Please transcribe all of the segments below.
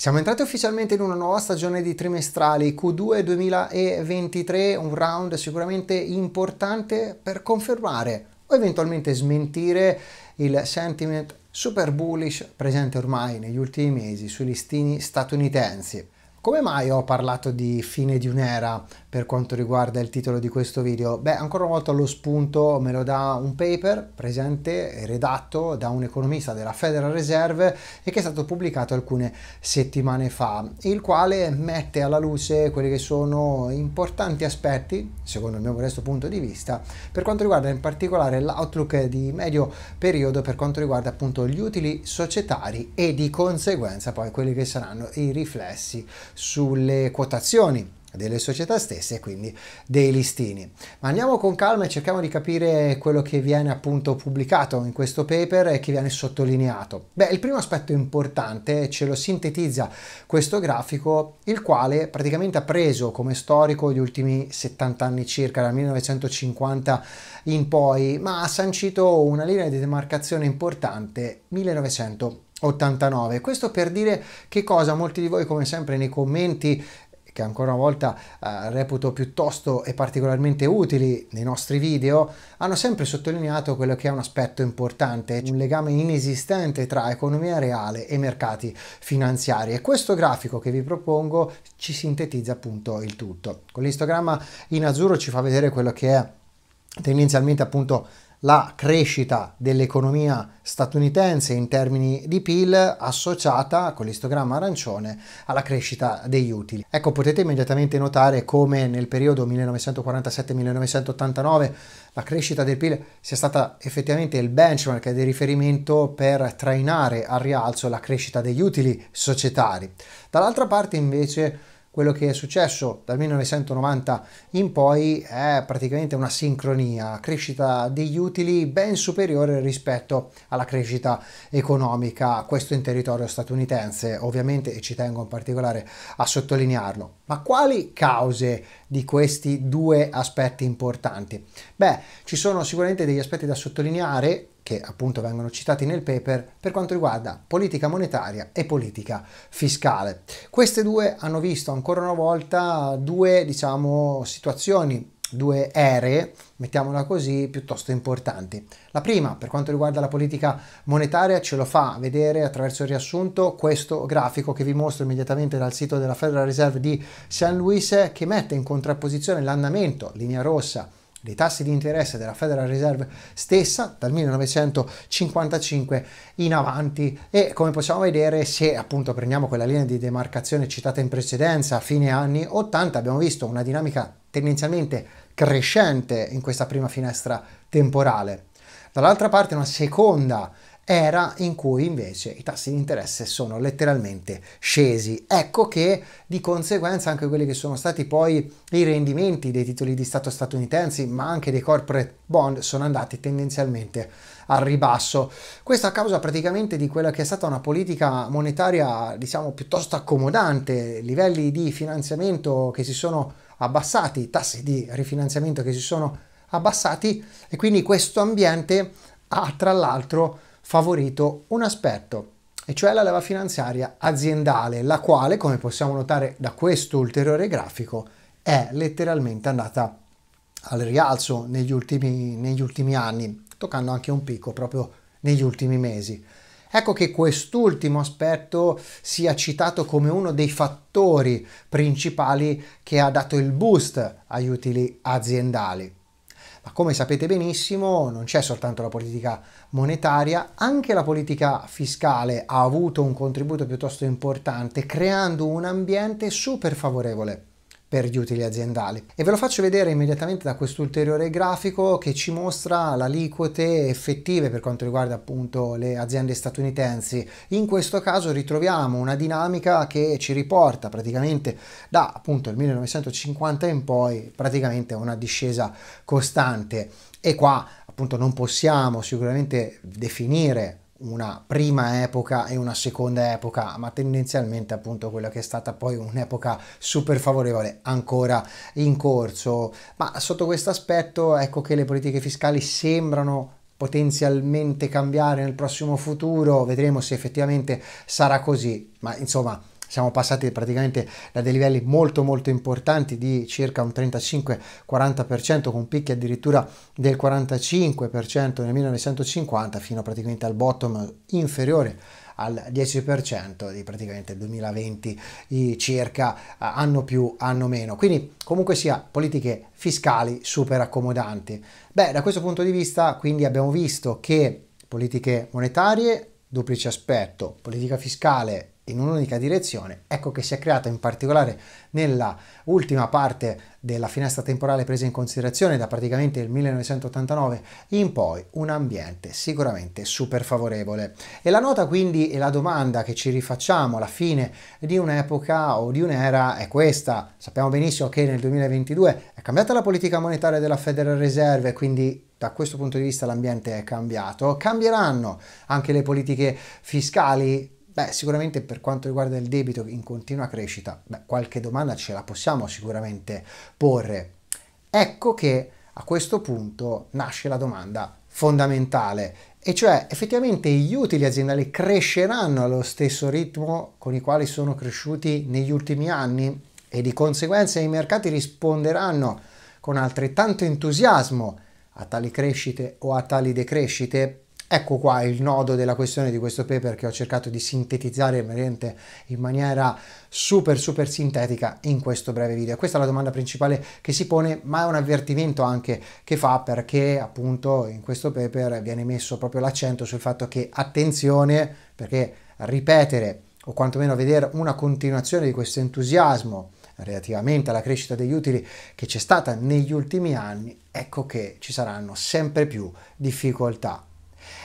Siamo entrati ufficialmente in una nuova stagione di trimestrali Q2 2023, un round sicuramente importante per confermare o eventualmente smentire il sentiment super bullish presente ormai negli ultimi mesi sui listini statunitensi. Come mai ho parlato di fine di un'era per quanto riguarda il titolo di questo video? Beh, ancora una volta lo spunto me lo dà un paper presente e redatto da un economista della Federal Reserve e che è stato pubblicato alcune settimane fa, il quale mette alla luce quelli che sono importanti aspetti, secondo il mio modesto punto di vista, per quanto riguarda in particolare l'outlook di medio periodo per quanto riguarda appunto gli utili societari e di conseguenza poi quelli che saranno i riflessi sulle quotazioni delle società stesse e quindi dei listini. Ma andiamo con calma e cerchiamo di capire quello che viene appunto pubblicato in questo paper e che viene sottolineato. Beh, il primo aspetto importante ce lo sintetizza questo grafico, il quale praticamente ha preso come storico gli ultimi 70 anni circa, dal 1950 in poi, ma ha sancito una linea di demarcazione importante, 1950. 89. Questo per dire che cosa molti di voi, come sempre nei commenti, che ancora una volta eh, reputo piuttosto e particolarmente utili nei nostri video, hanno sempre sottolineato quello che è un aspetto importante, un legame inesistente tra economia reale e mercati finanziari. E questo grafico che vi propongo ci sintetizza appunto il tutto. Con l'istogramma in azzurro ci fa vedere quello che è tendenzialmente appunto la crescita dell'economia statunitense in termini di PIL associata con l'istogramma arancione alla crescita degli utili. Ecco, potete immediatamente notare come nel periodo 1947-1989 la crescita del PIL sia stata effettivamente il benchmark di riferimento per trainare al rialzo la crescita degli utili societari. Dall'altra parte invece quello che è successo dal 1990 in poi è praticamente una sincronia, crescita degli utili ben superiore rispetto alla crescita economica, questo in territorio statunitense ovviamente e ci tengo in particolare a sottolinearlo. Ma quali cause di questi due aspetti importanti? Beh, ci sono sicuramente degli aspetti da sottolineare che appunto vengono citati nel paper per quanto riguarda politica monetaria e politica fiscale. Queste due hanno visto ancora una volta due diciamo situazioni due aree, mettiamola così, piuttosto importanti. La prima, per quanto riguarda la politica monetaria, ce lo fa vedere attraverso il riassunto questo grafico che vi mostro immediatamente dal sito della Federal Reserve di San Luis che mette in contrapposizione l'andamento, linea rossa, dei tassi di interesse della Federal Reserve stessa dal 1955 in avanti e come possiamo vedere se appunto prendiamo quella linea di demarcazione citata in precedenza a fine anni 80 abbiamo visto una dinamica tendenzialmente crescente in questa prima finestra temporale. Dall'altra parte una seconda era in cui invece i tassi di interesse sono letteralmente scesi. Ecco che di conseguenza anche quelli che sono stati poi i rendimenti dei titoli di Stato statunitensi, ma anche dei corporate bond, sono andati tendenzialmente al ribasso. Questo a causa praticamente di quella che è stata una politica monetaria, diciamo, piuttosto accomodante, livelli di finanziamento che si sono abbassati, tassi di rifinanziamento che si sono abbassati e quindi questo ambiente ha tra l'altro favorito un aspetto, e cioè la leva finanziaria aziendale, la quale, come possiamo notare da questo ulteriore grafico, è letteralmente andata al rialzo negli ultimi, negli ultimi anni, toccando anche un picco proprio negli ultimi mesi. Ecco che quest'ultimo aspetto sia citato come uno dei fattori principali che ha dato il boost agli utili aziendali. Ma come sapete benissimo non c'è soltanto la politica monetaria, anche la politica fiscale ha avuto un contributo piuttosto importante creando un ambiente super favorevole per gli utili aziendali. E ve lo faccio vedere immediatamente da questo ulteriore grafico che ci mostra le aliquote effettive per quanto riguarda appunto le aziende statunitensi. In questo caso ritroviamo una dinamica che ci riporta praticamente da appunto il 1950 in poi praticamente a una discesa costante e qua appunto non possiamo sicuramente definire una prima epoca e una seconda epoca, ma tendenzialmente appunto quella che è stata poi un'epoca super favorevole ancora in corso. Ma sotto questo aspetto ecco che le politiche fiscali sembrano potenzialmente cambiare nel prossimo futuro, vedremo se effettivamente sarà così, ma insomma siamo passati praticamente da dei livelli molto molto importanti di circa un 35-40% con picchi addirittura del 45% nel 1950 fino praticamente al bottom inferiore al 10% di praticamente 2020 circa eh, anno più anno meno quindi comunque sia politiche fiscali super accomodanti beh da questo punto di vista quindi abbiamo visto che politiche monetarie duplice aspetto politica fiscale in un'unica direzione. Ecco che si è creata in particolare nella ultima parte della finestra temporale presa in considerazione da praticamente il 1989 in poi un ambiente sicuramente super favorevole. E la nota quindi e la domanda che ci rifacciamo alla fine di un'epoca o di un'era è questa. Sappiamo benissimo che nel 2022 è cambiata la politica monetaria della Federal Reserve, quindi da questo punto di vista l'ambiente è cambiato, cambieranno anche le politiche fiscali Beh, sicuramente per quanto riguarda il debito in continua crescita, beh, qualche domanda ce la possiamo sicuramente porre. Ecco che a questo punto nasce la domanda fondamentale, e cioè effettivamente gli utili aziendali cresceranno allo stesso ritmo con i quali sono cresciuti negli ultimi anni e di conseguenza i mercati risponderanno con altrettanto entusiasmo a tali crescite o a tali decrescite? Ecco qua il nodo della questione di questo paper che ho cercato di sintetizzare in maniera super super sintetica in questo breve video. Questa è la domanda principale che si pone, ma è un avvertimento anche che fa perché appunto in questo paper viene messo proprio l'accento sul fatto che attenzione perché ripetere o quantomeno vedere una continuazione di questo entusiasmo relativamente alla crescita degli utili che c'è stata negli ultimi anni, ecco che ci saranno sempre più difficoltà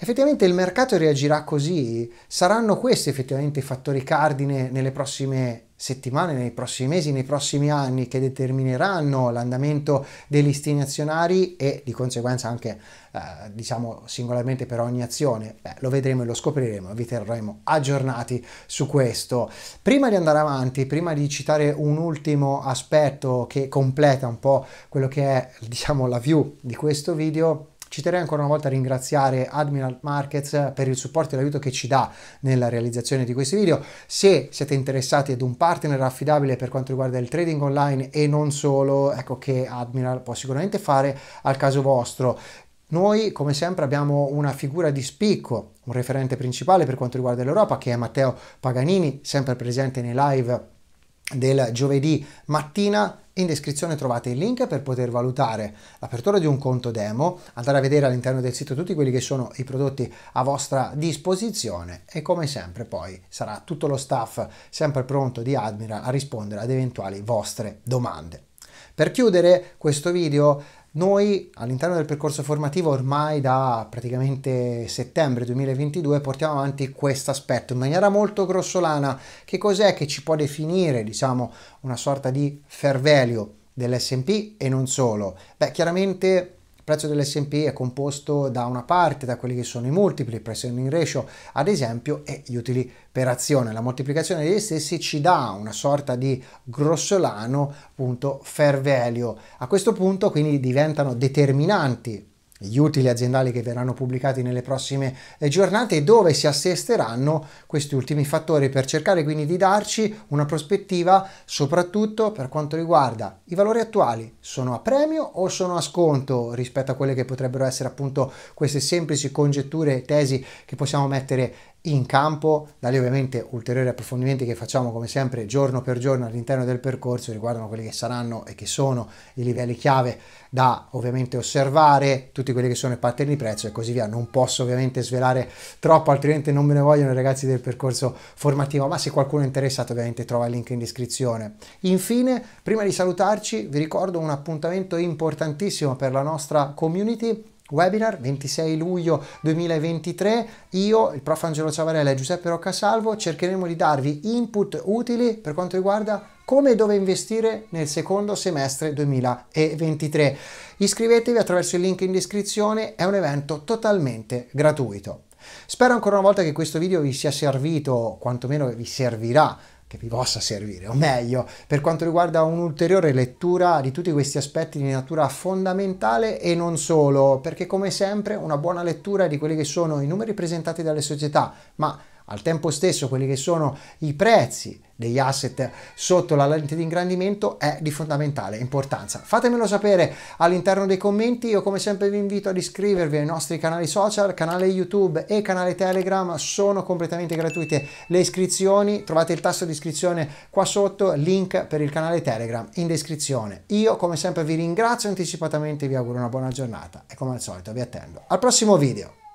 Effettivamente il mercato reagirà così, saranno questi effettivamente i fattori cardine nelle prossime settimane, nei prossimi mesi, nei prossimi anni che determineranno l'andamento dei listini azionari e di conseguenza anche eh, diciamo singolarmente per ogni azione. Beh, lo vedremo e lo scopriremo, vi terremo aggiornati su questo. Prima di andare avanti, prima di citare un ultimo aspetto che completa un po' quello che è diciamo la view di questo video, ci terrei ancora una volta a ringraziare Admiral Markets per il supporto e l'aiuto che ci dà nella realizzazione di questi video. Se siete interessati ad un partner affidabile per quanto riguarda il trading online e non solo, ecco che Admiral può sicuramente fare al caso vostro. Noi, come sempre, abbiamo una figura di spicco, un referente principale per quanto riguarda l'Europa, che è Matteo Paganini, sempre presente nei live del giovedì mattina in descrizione trovate il link per poter valutare l'apertura di un conto demo, andare a vedere all'interno del sito tutti quelli che sono i prodotti a vostra disposizione e come sempre poi sarà tutto lo staff sempre pronto di Admira a rispondere ad eventuali vostre domande. Per chiudere questo video noi all'interno del percorso formativo ormai da praticamente settembre 2022 portiamo avanti questo aspetto in maniera molto grossolana. Che cos'è che ci può definire, diciamo, una sorta di fair value dell'SP e non solo? Beh, chiaramente prezzo dell'S&P è composto da una parte da quelli che sono i multipli, price earning ratio ad esempio e gli utili per azione. La moltiplicazione degli stessi ci dà una sorta di grossolano appunto fair value. A questo punto quindi diventano determinanti gli utili aziendali che verranno pubblicati nelle prossime eh, giornate e dove si assesteranno questi ultimi fattori per cercare quindi di darci una prospettiva soprattutto per quanto riguarda i valori attuali sono a premio o sono a sconto rispetto a quelle che potrebbero essere appunto queste semplici congetture e tesi che possiamo mettere in campo, da lì ovviamente ulteriori approfondimenti che facciamo come sempre giorno per giorno all'interno del percorso riguardano quelli che saranno e che sono i livelli chiave da ovviamente osservare, tutti quelli che sono i pattern di prezzo e così via. Non posso ovviamente svelare troppo, altrimenti non me ne vogliono i ragazzi del percorso formativo, ma se qualcuno è interessato ovviamente trova il link in descrizione. Infine, prima di salutarci, vi ricordo un appuntamento importantissimo per la nostra community Webinar 26 luglio 2023, io, il prof. Angelo Ciavarella e Giuseppe Roccasalvo cercheremo di darvi input utili per quanto riguarda come e dove investire nel secondo semestre 2023. Iscrivetevi attraverso il link in descrizione, è un evento totalmente gratuito. Spero ancora una volta che questo video vi sia servito, quantomeno vi servirà che vi possa servire, o meglio, per quanto riguarda un'ulteriore lettura di tutti questi aspetti di natura fondamentale e non solo, perché come sempre una buona lettura di quelli che sono i numeri presentati dalle società, ma al tempo stesso quelli che sono i prezzi degli asset sotto la lente di ingrandimento è di fondamentale importanza. Fatemelo sapere all'interno dei commenti, io come sempre vi invito ad iscrivervi ai nostri canali social, canale YouTube e canale Telegram, sono completamente gratuite le iscrizioni, trovate il tasto di iscrizione qua sotto, link per il canale Telegram in descrizione. Io come sempre vi ringrazio anticipatamente, vi auguro una buona giornata e come al solito vi attendo al prossimo video.